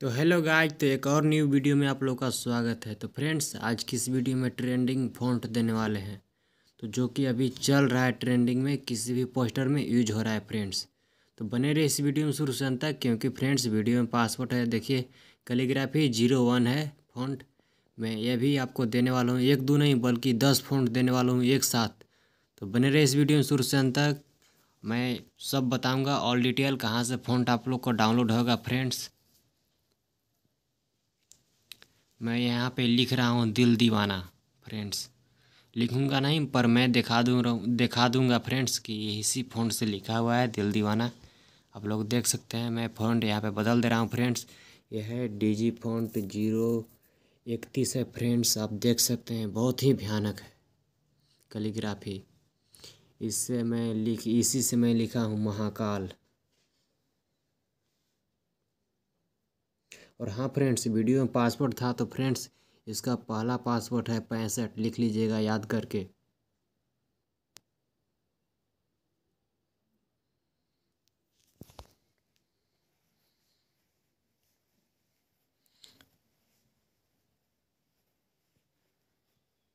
तो hello guys तो एक और न्यू वीडियो में आप लोग का स्वागत है तो फ्रेंड्स आज की इस वीडियो में ट्रेंडिंग फॉन्ट देने वाले हैं तो जो कि अभी चल रहा है ट्रेंडिंग में किसी भी पोस्टर में यूज हो रहा है फ्रेंड्स तो बने रहे इस वीडियो में शुरू से अंत तक क्योंकि फ्रेंड्स वीडियो में पासवर्ड है देखिए कैलीग्राफी जीरो वन है फॉन्ट मैं यह भी आपको देने वाला हूँ एक दो नहीं बल्कि दस फॉन्ट देने वाला हूँ एक साथ तो बने रहे इस वीडियो में शुरू से अंत तक मैं सब बताऊँगा ऑल डिटेल कहाँ से फॉन्ट आप लोग को डाउनलोड होगा फ्रेंड्स मैं यहाँ पे लिख रहा हूँ दिल दीवाना फ्रेंड्स लिखूँगा नहीं पर मैं दिखा दूँ दिखा दूँगा फ्रेंड्स कि इसी फ़ॉन्ट से लिखा हुआ है दिल दीवाना आप लोग देख सकते हैं मैं फ़ॉन्ट यहाँ पे बदल दे रहा हूँ फ्रेंड्स यह है डी जी फोन जीरो इकतीस है फ्रेंड्स आप देख सकते हैं बहुत ही भयानक है कैलीग्राफी इससे मैं लिख इसी से मैं लिखा हूँ महाकाल और हाँ फ्रेंड्स वीडियो में पासवर्ड था तो फ्रेंड्स इसका पहला पासवर्ड है पैंसठ लिख लीजिएगा याद करके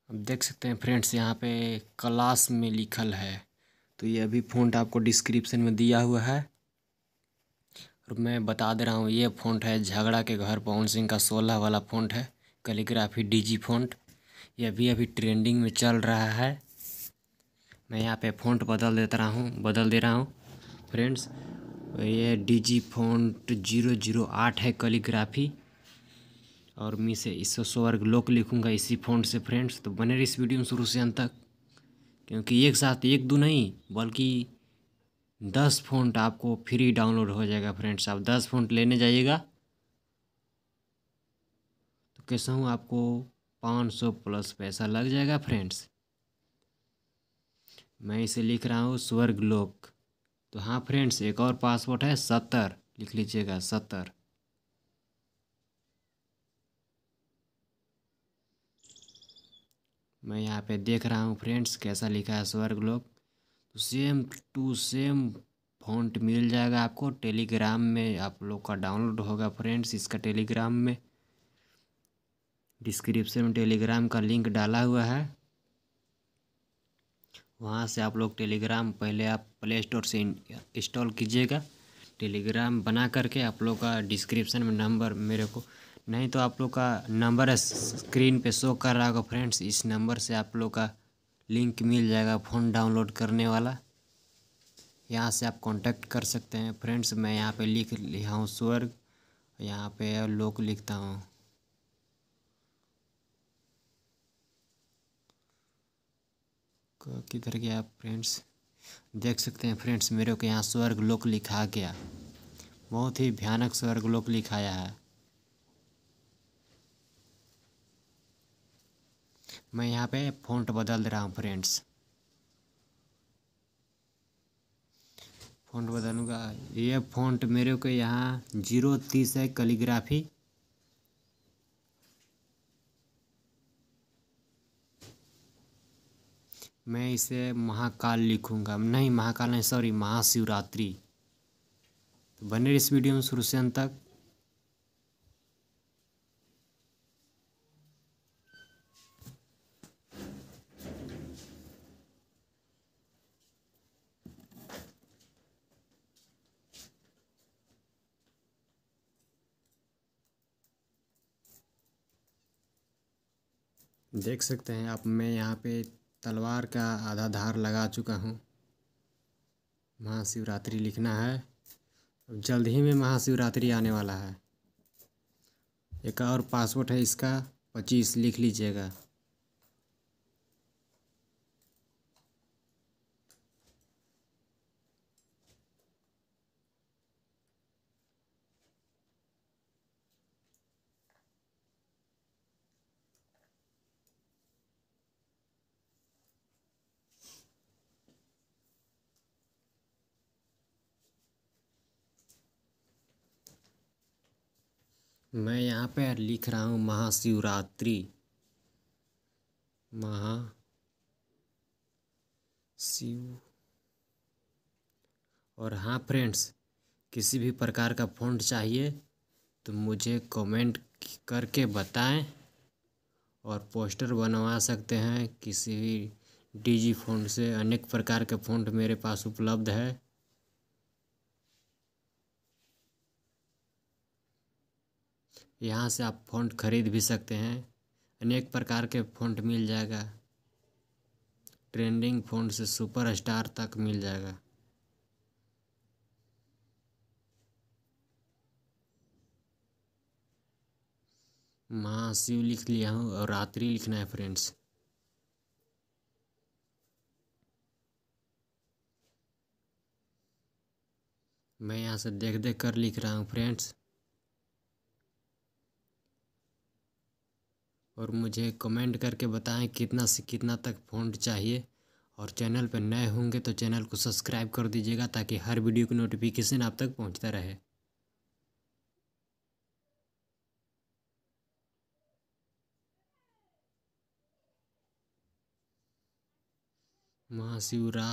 अब देख सकते हैं फ्रेंड्स यहाँ पे क्लास में लिखल है तो ये अभी फ़ॉन्ट आपको डिस्क्रिप्शन में दिया हुआ है मैं बता दे रहा हूँ ये फ़ॉन्ट है झगड़ा के घर पवन सिंह का सोलह वाला फ़ॉन्ट है कैलीग्राफी डीजी फ़ॉन्ट ये अभी अभी ट्रेंडिंग में चल रहा है मैं यहाँ पे फ़ॉन्ट बदल देता रहा हूँ बदल दे रहा हूँ फ्रेंड्स ये डीजी फ़ॉन्ट जीरो जीरो आठ है कैलीग्राफी और इसे इस सौ वर्ग लोक लिखूँगा इसी फ़ॉन्ट से फ्रेंड्स तो बने रही इस वीडियो में शुरू से अंत तक क्योंकि एक साथ एक दो नहीं बल्कि दस फोन आपको फ्री डाउनलोड हो जाएगा फ्रेंड्स आप दस फोन लेने जाइएगा तो कैसा हूँ आपको पाँच सौ प्लस पैसा लग जाएगा फ्रेंड्स मैं इसे लिख रहा हूँ स्वर्ग लोक तो हाँ फ्रेंड्स एक और पासवर्ड है सत्तर लिख लीजिएगा सत्तर मैं यहाँ पे देख रहा हूँ फ्रेंड्स कैसा लिखा है स्वर्ग लोक सेम टू सेम फॉन्ट मिल जाएगा आपको टेलीग्राम में आप लोग का डाउनलोड होगा फ्रेंड्स इसका टेलीग्राम में डिस्क्रिप्शन में टेलीग्राम का लिंक डाला हुआ है वहाँ से आप लोग टेलीग्राम पहले आप प्ले स्टोर से इंस्टॉल कीजिएगा टेलीग्राम बना करके आप लोग का डिस्क्रिप्शन में नंबर मेरे को नहीं तो आप लोग का नंबर स्क्रीन पे शो कर रहा होगा फ्रेंड्स इस नंबर से आप लोग का लिंक मिल जाएगा फ़ोन डाउनलोड करने वाला यहाँ से आप कांटेक्ट कर सकते हैं फ्रेंड्स मैं यहाँ पे लिख लिया हूँ स्वर्ग यहाँ पे लोक लिखता हूँ किधर गया फ्रेंड्स देख सकते हैं फ्रेंड्स मेरे को यहाँ स्वर्ग लोक लिखा गया बहुत ही भयानक स्वर्ग लोक लिखाया है मैं यहाँ पे फ़ॉन्ट बदल रहा हूँ फ्रेंड्स फ़ॉन्ट बदलूँगा ये फ़ॉन्ट मेरे को यहाँ जीरो तीस है कैलीग्राफी मैं इसे महाकाल लिखूंगा नहीं महाकाल नहीं सॉरी महाशिवरात्रि तो बने इस वीडियो में शुरू से अंत तक देख सकते हैं आप मैं यहाँ पे तलवार का आधा धार लगा चुका हूँ महाशिवरात्रि लिखना है अब जल्द ही में महाशिवरात्रि आने वाला है एक और पासवर्ड है इसका पच्चीस लिख लीजिएगा मैं यहाँ पे लिख रहा हूँ महाशिवरात्रि महा शिव और हाँ फ्रेंड्स किसी भी प्रकार का फॉन्ट चाहिए तो मुझे कमेंट करके बताएं और पोस्टर बनवा सकते हैं किसी भी डीजी फॉन्ट से अनेक प्रकार के फॉन्ट मेरे पास उपलब्ध है यहाँ से आप फ़ॉन्ट खरीद भी सकते हैं अनेक प्रकार के फ़ॉन्ट मिल जाएगा ट्रेंडिंग फ़ॉन्ट से सुपर स्टार तक मिल जाएगा महाशिव लिख लिया हूँ और रात्रि लिखना है फ्रेंड्स मैं यहाँ से देख देख कर लिख रहा हूँ फ्रेंड्स और मुझे कमेंट करके बताएं कितना से कितना तक फोन्ट चाहिए और चैनल पर नए होंगे तो चैनल को सब्सक्राइब कर दीजिएगा ताकि हर वीडियो की नोटिफिकेशन आप तक पहुंचता रहे महाशिवरा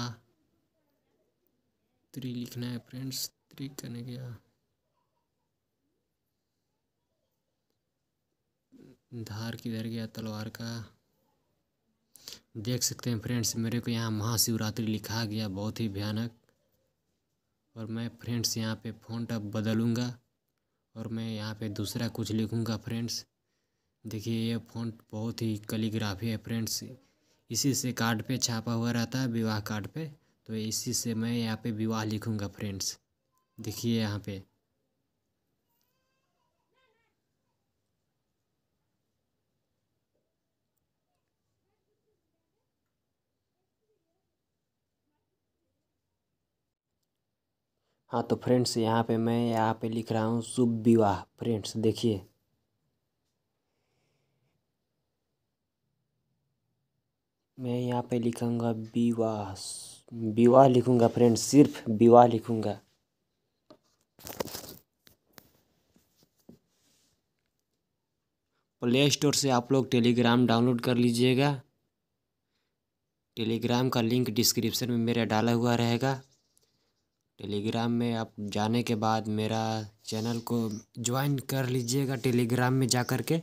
त्री लिखना है फ्रेंड्स त्री करने गया धार किधर गया तलवार का देख सकते हैं फ्रेंड्स मेरे को यहाँ महाशिवरात्रि लिखा गया बहुत ही भयानक और मैं फ्रेंड्स यहाँ पे फ़ॉन्ट अब बदलूँगा और मैं यहाँ पे दूसरा कुछ लिखूँगा फ्रेंड्स देखिए ये फ़ॉन्ट बहुत ही कलीग्राफी है फ्रेंड्स इसी से कार्ड पे छापा हुआ रहता है विवाह कार्ड पे तो इसी से मैं यहाँ पे विवाह लिखूँगा फ्रेंड्स देखिए यहाँ पर हाँ तो फ्रेंड्स यहाँ पे मैं यहाँ पे लिख रहा हूँ शुभ विवाह फ्रेंड्स देखिए मैं यहाँ पे लिखूँगा विवाह विवाह लिखूँगा फ्रेंड्स सिर्फ विवाह लिखूँगा प्ले स्टोर से आप लोग टेलीग्राम डाउनलोड कर लीजिएगा टेलीग्राम का लिंक डिस्क्रिप्शन में मेरा डाला हुआ रहेगा टेलीग्राम में आप जाने के बाद मेरा चैनल को ज्वाइन कर लीजिएगा टेलीग्राम में जा कर के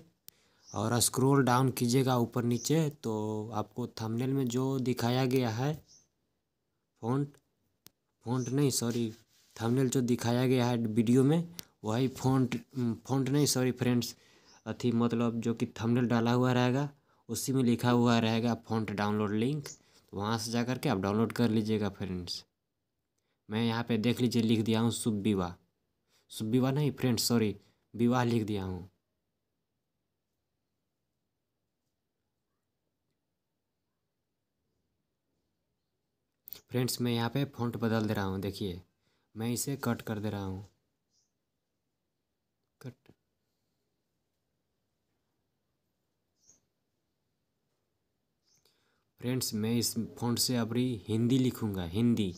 और स्क्रॉल डाउन कीजिएगा ऊपर नीचे तो आपको थंबनेल में जो दिखाया गया है फ़ॉन्ट फ़ॉन्ट नहीं सॉरी थंबनेल जो दिखाया गया है वीडियो में वही फ़ॉन्ट फ़ॉन्ट नहीं सॉरी फ्रेंड्स अथी मतलब जो कि थंबनेल डाला हुआ रहेगा उसी में लिखा हुआ रहेगा फ़ॉन्ट डाउनलोड लिंक वहाँ से जा कर के आप डाउनलोड कर लीजिएगा फ्रेंड्स मैं यहाँ पे देख लीजिए लिख दिया हूँ शुभ विवाह शुभ विवाह नहीं फ्रेंड सॉरी विवाह लिख दिया हूँ फ्रेंड्स मैं यहाँ पे फ़ॉन्ट बदल दे रहा हूँ देखिए मैं इसे कट कर दे रहा हूँ कट फ्रेंड्स मैं इस फ़ॉन्ट से अभी हिंदी लिखूँगा हिंदी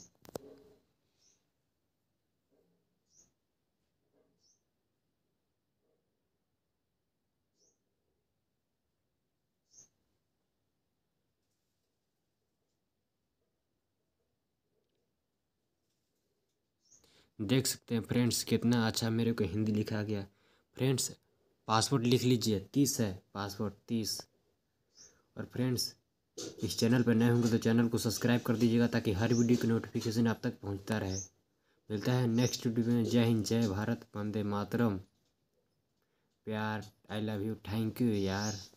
देख सकते हैं फ्रेंड्स कितना अच्छा मेरे को हिंदी लिखा गया फ्रेंड्स पासवर्ड लिख लीजिए तीस है पासवर्ड तीस और फ्रेंड्स इस चैनल पर नए होंगे तो चैनल को सब्सक्राइब कर दीजिएगा ताकि हर वीडियो की नोटिफिकेशन आप तक पहुंचता रहे मिलता है नेक्स्ट वीडियो में जय हिंद जय भारत वंदे मातरम प्यार I love you thank you यार